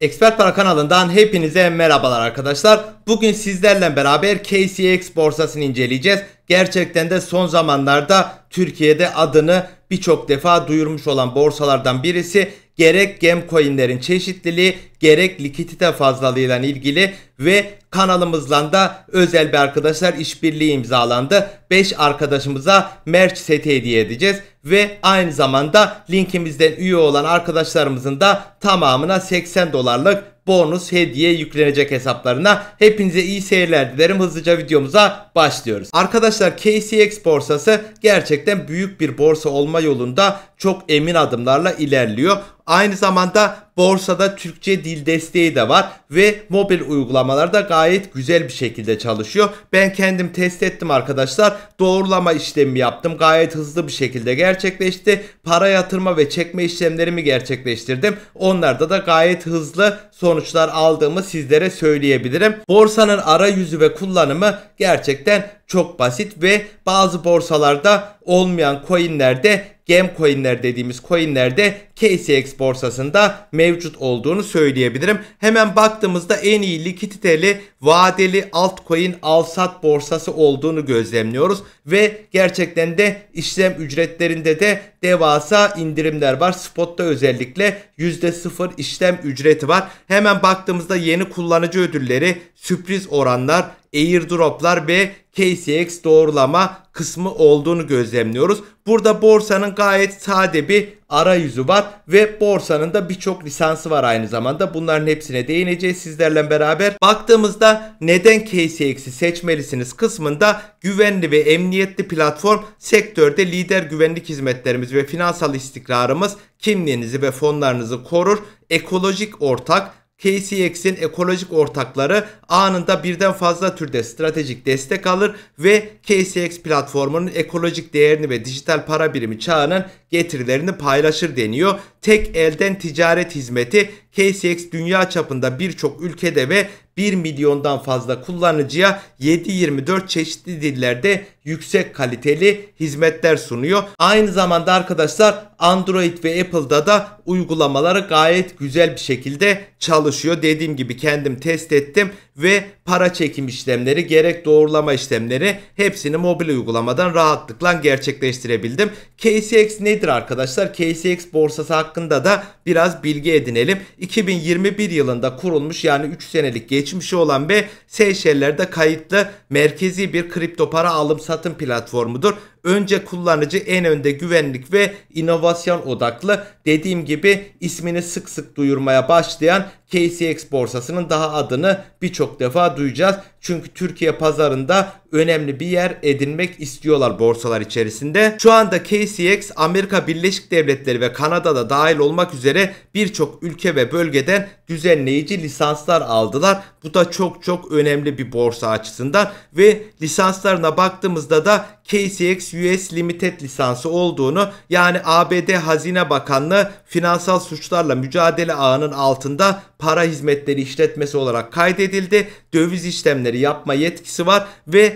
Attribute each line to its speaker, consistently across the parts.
Speaker 1: Expert Para kanalından hepinize merhabalar arkadaşlar. Bugün sizlerle beraber KCX borsasını inceleyeceğiz. Gerçekten de son zamanlarda Türkiye'de adını birçok defa duyurmuş olan borsalardan birisi gerek gem coinlerin çeşitliliği gerek likidite fazlalığıyla ilgili ve kanalımızla da özel bir arkadaşlar işbirliği imzalandı. 5 arkadaşımıza merch seti hediye edeceğiz ve aynı zamanda linkimizden üye olan arkadaşlarımızın da tamamına 80 dolarlık bonus hediye yüklenecek hesaplarına. Hepinize iyi seyirler dilerim. Hızlıca videomuza başlıyoruz. Arkadaşlar KCX borsası gerçekten büyük bir borsa olma yolunda çok emin adımlarla ilerliyor. Aynı zamanda borsada Türkçe dil desteği de var ve mobil uygulamalarda gayet güzel bir şekilde çalışıyor. Ben kendim test ettim arkadaşlar. Doğrulama işlemi yaptım. Gayet hızlı bir şekilde gerçekleşti. Para yatırma ve çekme işlemlerimi gerçekleştirdim. Onlarda da gayet hızlı sonuçlar aldığımı sizlere söyleyebilirim. Borsanın arayüzü ve kullanımı gerçekten çok basit ve bazı borsalarda olmayan coinlerde gem coinler dediğimiz coinlerde KCX borsasında mevcut olduğunu söyleyebilirim. Hemen baktığımızda en iyi likiditeli vadeli altcoin alsat borsası olduğunu gözlemliyoruz ve gerçekten de işlem ücretlerinde de devasa indirimler var. Spot'ta özellikle %0 işlem ücreti var. Hemen baktığımızda yeni kullanıcı ödülleri, sürpriz oranlar, airdroplar ve KCX doğrulama kısmı olduğunu gözlemliyoruz. Burada borsanın gayet sade bir arayüzü var ve borsanın da birçok lisansı var aynı zamanda. Bunların hepsine değineceğiz sizlerle beraber. Baktığımızda neden KCX'i seçmelisiniz kısmında güvenli ve emniyetli platform sektörde lider güvenlik hizmetlerimiz ve finansal istikrarımız kimliğinizi ve fonlarınızı korur. Ekolojik ortak KCX'in ekolojik ortakları anında birden fazla türde stratejik destek alır ve KCX platformunun ekolojik değerini ve dijital para birimi çağının getirilerini paylaşır deniyor. Tek elden ticaret hizmeti KCX dünya çapında birçok ülkede ve 1 milyondan fazla kullanıcıya 7-24 çeşitli dillerde yüksek kaliteli hizmetler sunuyor. Aynı zamanda arkadaşlar Android ve Apple'da da uygulamaları gayet güzel bir şekilde çalışıyor. Dediğim gibi kendim test ettim ve para çekim işlemleri gerek doğrulama işlemleri hepsini mobil uygulamadan rahatlıkla gerçekleştirebildim. KCX nedir arkadaşlar? KCX borsası hakkında da biraz bilgi edinelim. 2021 yılında kurulmuş yani 3 senelik geçmişi olan ve Seyşeller'de kayıtlı merkezi bir kripto para alım satım platformudur Önce kullanıcı en önde güvenlik ve inovasyon odaklı dediğim gibi ismini sık sık duyurmaya başlayan KCX borsasının daha adını birçok defa duyacağız. Çünkü Türkiye pazarında önemli bir yer edinmek istiyorlar borsalar içerisinde. Şu anda KCX Amerika Birleşik Devletleri ve Kanada'da dahil olmak üzere birçok ülke ve bölgeden düzenleyici lisanslar aldılar. Bu da çok çok önemli bir borsa açısından ve lisanslarına baktığımızda da KCX US Limited lisansı olduğunu yani ABD Hazine Bakanlığı finansal suçlarla mücadele ağının altında para hizmetleri işletmesi olarak kaydedildi. Döviz işlemleri yapma yetkisi var ve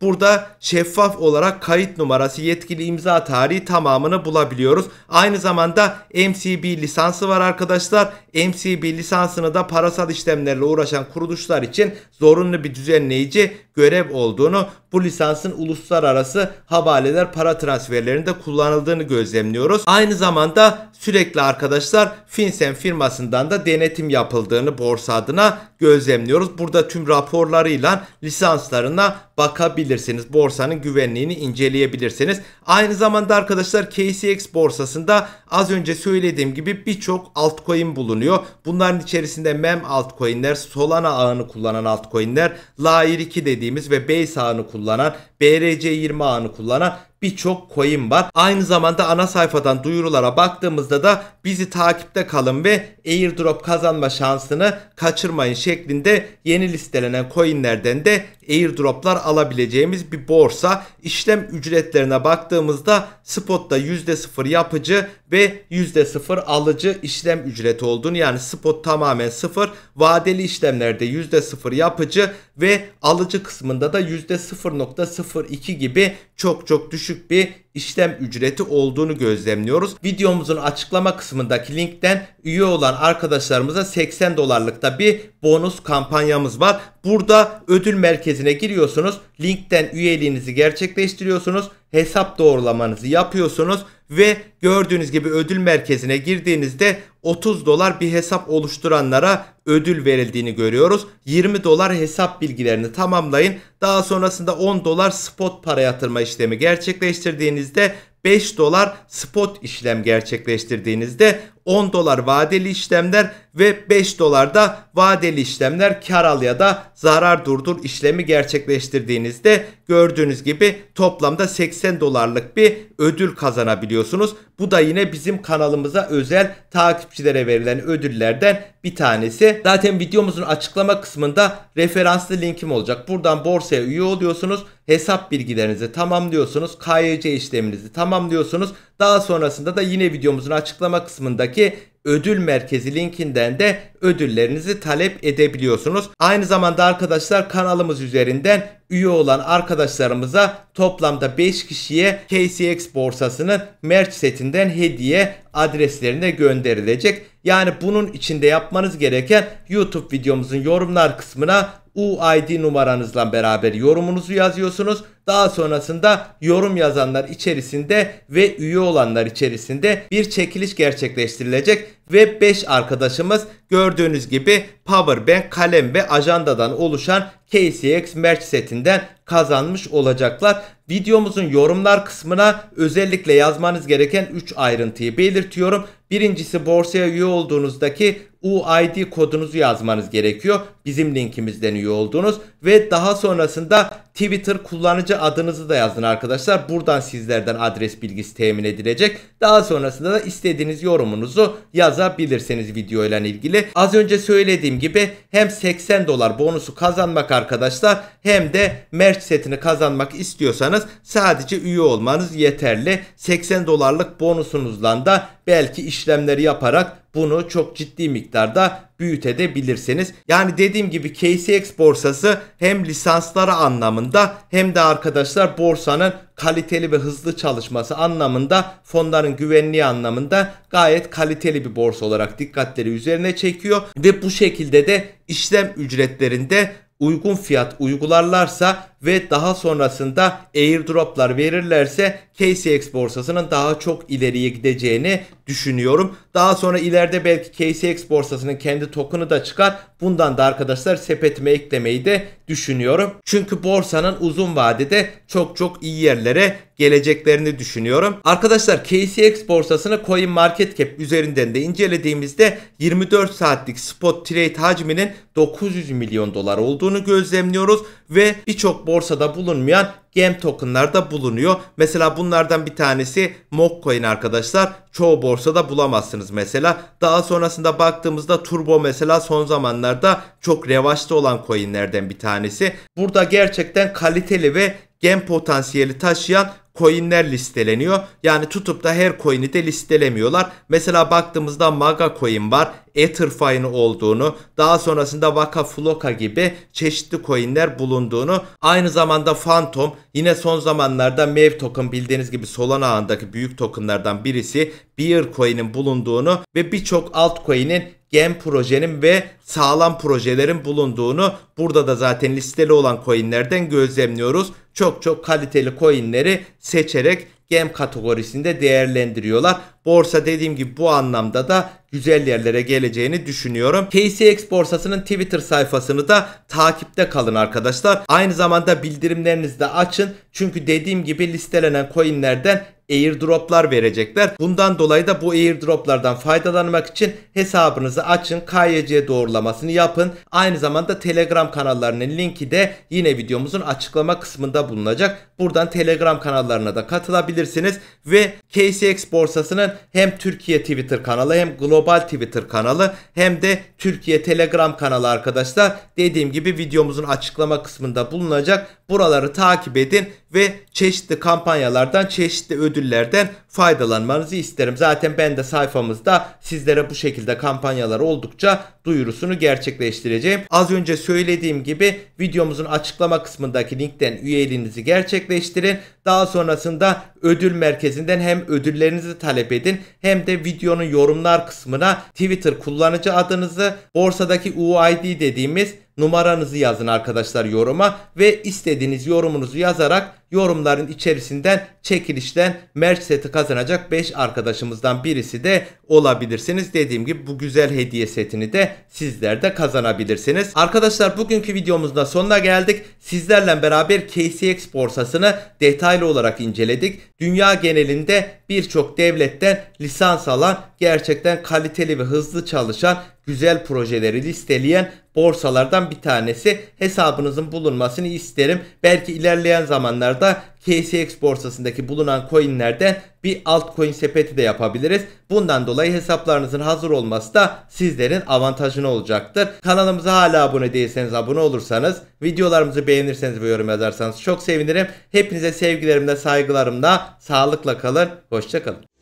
Speaker 1: Burada şeffaf olarak kayıt numarası, yetkili imza tarihi tamamını bulabiliyoruz. Aynı zamanda MCB lisansı var arkadaşlar. MCB lisansını da parasal işlemlerle uğraşan kuruluşlar için zorunlu bir düzenleyici görev olduğunu, bu lisansın uluslararası havaleler para transferlerinde kullanıldığını gözlemliyoruz. Aynı zamanda sürekli arkadaşlar FinCEN firmasından da denetim yapıldığını borsa adına gözlemliyoruz. Burada tüm raporlarıyla lisanslarına bakabiliyoruz yapabilirsiniz. Borsanın güvenliğini inceleyebilirsiniz. Aynı zamanda arkadaşlar KCX borsasında az önce söylediğim gibi birçok altcoin bulunuyor. Bunların içerisinde MEM altcoinler, Solana ağını kullanan altcoinler, Layer 2 dediğimiz ve Base ağını kullanan, BRC20 ağını kullanan birçok coin var. Aynı zamanda ana sayfadan duyurulara baktığımızda da bizi takipte kalın ve airdrop kazanma şansını kaçırmayın şeklinde yeni listelenen coinlerden de airdroplar alabileceğimiz bir borsa. İşlem ücretlerine baktığımızda spotta %0 yapıcı ve %0 alıcı işlem ücreti olduğunu yani spot tamamen 0 vadeli işlemlerde %0 yapıcı ve alıcı kısmında da %0.02 gibi çok çok düşük düşük bir işlem ücreti olduğunu gözlemliyoruz. Videomuzun açıklama kısmındaki linkten üye olan arkadaşlarımıza 80 dolarlıkta bir bonus kampanyamız var. Burada ödül merkezine giriyorsunuz. Linkten üyeliğinizi gerçekleştiriyorsunuz. Hesap doğrulamanızı yapıyorsunuz ve gördüğünüz gibi ödül merkezine girdiğinizde 30 dolar bir hesap oluşturanlara ödül verildiğini görüyoruz. 20 dolar hesap bilgilerini tamamlayın. Daha sonrasında 10 dolar spot para yatırma işlemi gerçekleştirdiğiniz ettiğinizde 5 dolar spot işlem gerçekleştirdiğinizde 10 dolar vadeli işlemler ve 5 dolar da vadeli işlemler kar al ya da zarar durdur işlemi gerçekleştirdiğinizde gördüğünüz gibi toplamda 80 dolarlık bir ödül kazanabiliyorsunuz. Bu da yine bizim kanalımıza özel takipçilere verilen ödüllerden bir tanesi. Zaten videomuzun açıklama kısmında referanslı linkim olacak. Buradan borsaya üye oluyorsunuz. Hesap bilgilerinizi tamamlıyorsunuz. KYC işleminizi tamamlıyorsunuz. Daha sonrasında da yine videomuzun açıklama kısmındaki ödül merkezi linkinden de ödüllerinizi talep edebiliyorsunuz. Aynı zamanda arkadaşlar kanalımız üzerinden üye olan arkadaşlarımıza toplamda 5 kişiye KCX borsasının merch setinden hediye adreslerine gönderilecek. Yani bunun içinde yapmanız gereken YouTube videomuzun yorumlar kısmına UID numaranızla beraber yorumunuzu yazıyorsunuz. Daha sonrasında yorum yazanlar içerisinde ve üye olanlar içerisinde bir çekiliş gerçekleştirilecek ve 5 arkadaşımız gördüğünüz gibi powerbank, kalem ve ajandadan oluşan KCX merch setinden kazanmış olacaklar. Videomuzun yorumlar kısmına özellikle yazmanız gereken 3 ayrıntıyı belirtiyorum. Birincisi borsaya üye olduğunuzdaki UID kodunuzu yazmanız gerekiyor. Bizim linkimizden üye olduğunuz ve daha sonrasında Twitter kullanıcı adınızı da yazın arkadaşlar. Buradan sizlerden adres bilgisi temin edilecek. Daha sonrasında da istediğiniz yorumunuzu yazabilirsiniz videoyla ilgili. Az önce söylediğim gibi hem 80 dolar bonusu kazanmak arkadaşlar hem de merch setini kazanmak istiyorsanız sadece üye olmanız yeterli. 80 dolarlık bonusunuzla da belki işlemleri yaparak bunu çok ciddi miktarda büyütebilirsiniz. Yani dediğim gibi KCX borsası hem lisansları anlamında hem de arkadaşlar borsanın kaliteli ve hızlı çalışması anlamında fonların güvenliği anlamında gayet kaliteli bir borsa olarak dikkatleri üzerine çekiyor ve bu şekilde de işlem ücretlerinde uygun fiyat uygularlarsa ve daha sonrasında airdroplar verirlerse KCX borsasının daha çok ileriye gideceğini düşünüyorum. Daha sonra ileride belki KCX borsasının kendi token'ı da çıkar. Bundan da arkadaşlar sepetime eklemeyi de düşünüyorum. Çünkü borsanın uzun vadede çok çok iyi yerlere geleceklerini düşünüyorum. Arkadaşlar KCX borsasını CoinMarketCap üzerinden de incelediğimizde 24 saatlik spot trade hacminin 900 milyon dolar olduğunu gözlemliyoruz ve birçok borsada bulunmayan gem tokenlar da bulunuyor. Mesela bunlardan bir tanesi Mokcoin arkadaşlar. Çoğu borsada bulamazsınız mesela. Daha sonrasında baktığımızda Turbo mesela son zamanlarda çok revaçta olan coinlerden bir tanesi. Burada gerçekten kaliteli ve gem potansiyeli taşıyan coinler listeleniyor. Yani tutup da her coin'i de listelemiyorlar. Mesela baktığımızda Maga coin var. Etherfine olduğunu, daha sonrasında Vaka Floka gibi çeşitli coinler bulunduğunu, aynı zamanda Phantom yine son zamanlarda MEV token bildiğiniz gibi Solana ağındaki büyük tokenlardan birisi Beer coin'in bulunduğunu ve birçok altcoin'in gen projenin ve sağlam projelerin bulunduğunu burada da zaten listeli olan coinlerden gözlemliyoruz çok çok kaliteli coinleri seçerek gem kategorisinde değerlendiriyorlar. Borsa dediğim gibi bu anlamda da güzel yerlere geleceğini düşünüyorum. KCX borsasının Twitter sayfasını da takipte kalın arkadaşlar. Aynı zamanda bildirimlerinizi de açın. Çünkü dediğim gibi listelenen coinlerden airdroplar verecekler. Bundan dolayı da bu airdroplardan faydalanmak için hesabınızı açın. KYC doğrulamasını yapın. Aynı zamanda Telegram kanallarının linki de yine videomuzun açıklama kısmında bulunacak. Buradan Telegram kanallarına da katılabilirsiniz ve KCX borsasının hem Türkiye Twitter kanalı hem global Twitter kanalı hem de Türkiye Telegram kanalı arkadaşlar dediğim gibi videomuzun açıklama kısmında bulunacak buraları takip edin ve çeşitli kampanyalardan, çeşitli ödüllerden faydalanmanızı isterim. Zaten ben de sayfamızda sizlere bu şekilde kampanyalar oldukça duyurusunu gerçekleştireceğim. Az önce söylediğim gibi videomuzun açıklama kısmındaki linkten üyeliğinizi gerçekleştirin. Daha sonrasında ödül merkezinden hem ödüllerinizi talep edin hem de videonun yorumlar kısmına Twitter kullanıcı adınızı borsadaki UID dediğimiz numaranızı yazın arkadaşlar yoruma ve istediğiniz yorumunuzu yazarak yorumların içerisinden çekilişten merch seti kazanacak 5 arkadaşımızdan birisi de olabilirsiniz. Dediğim gibi bu güzel hediye setini de sizler de kazanabilirsiniz. Arkadaşlar bugünkü videomuzda sonuna geldik. Sizlerle beraber KCX borsasını detaylı olarak inceledik. Dünya genelinde birçok devletten lisans alan gerçekten kaliteli ve hızlı çalışan güzel projeleri listeleyen borsalardan bir tanesi hesabınızın bulunmasını isterim. Belki ilerleyen zamanlarda TSX borsasındaki bulunan coinlerden bir altcoin sepeti de yapabiliriz. Bundan dolayı hesaplarınızın hazır olması da sizlerin avantajını olacaktır. Kanalımıza hala abone değilseniz abone olursanız, videolarımızı beğenirseniz ve yorum yazarsanız çok sevinirim. Hepinize sevgilerimle, saygılarımla, sağlıkla kalın, hoşçakalın.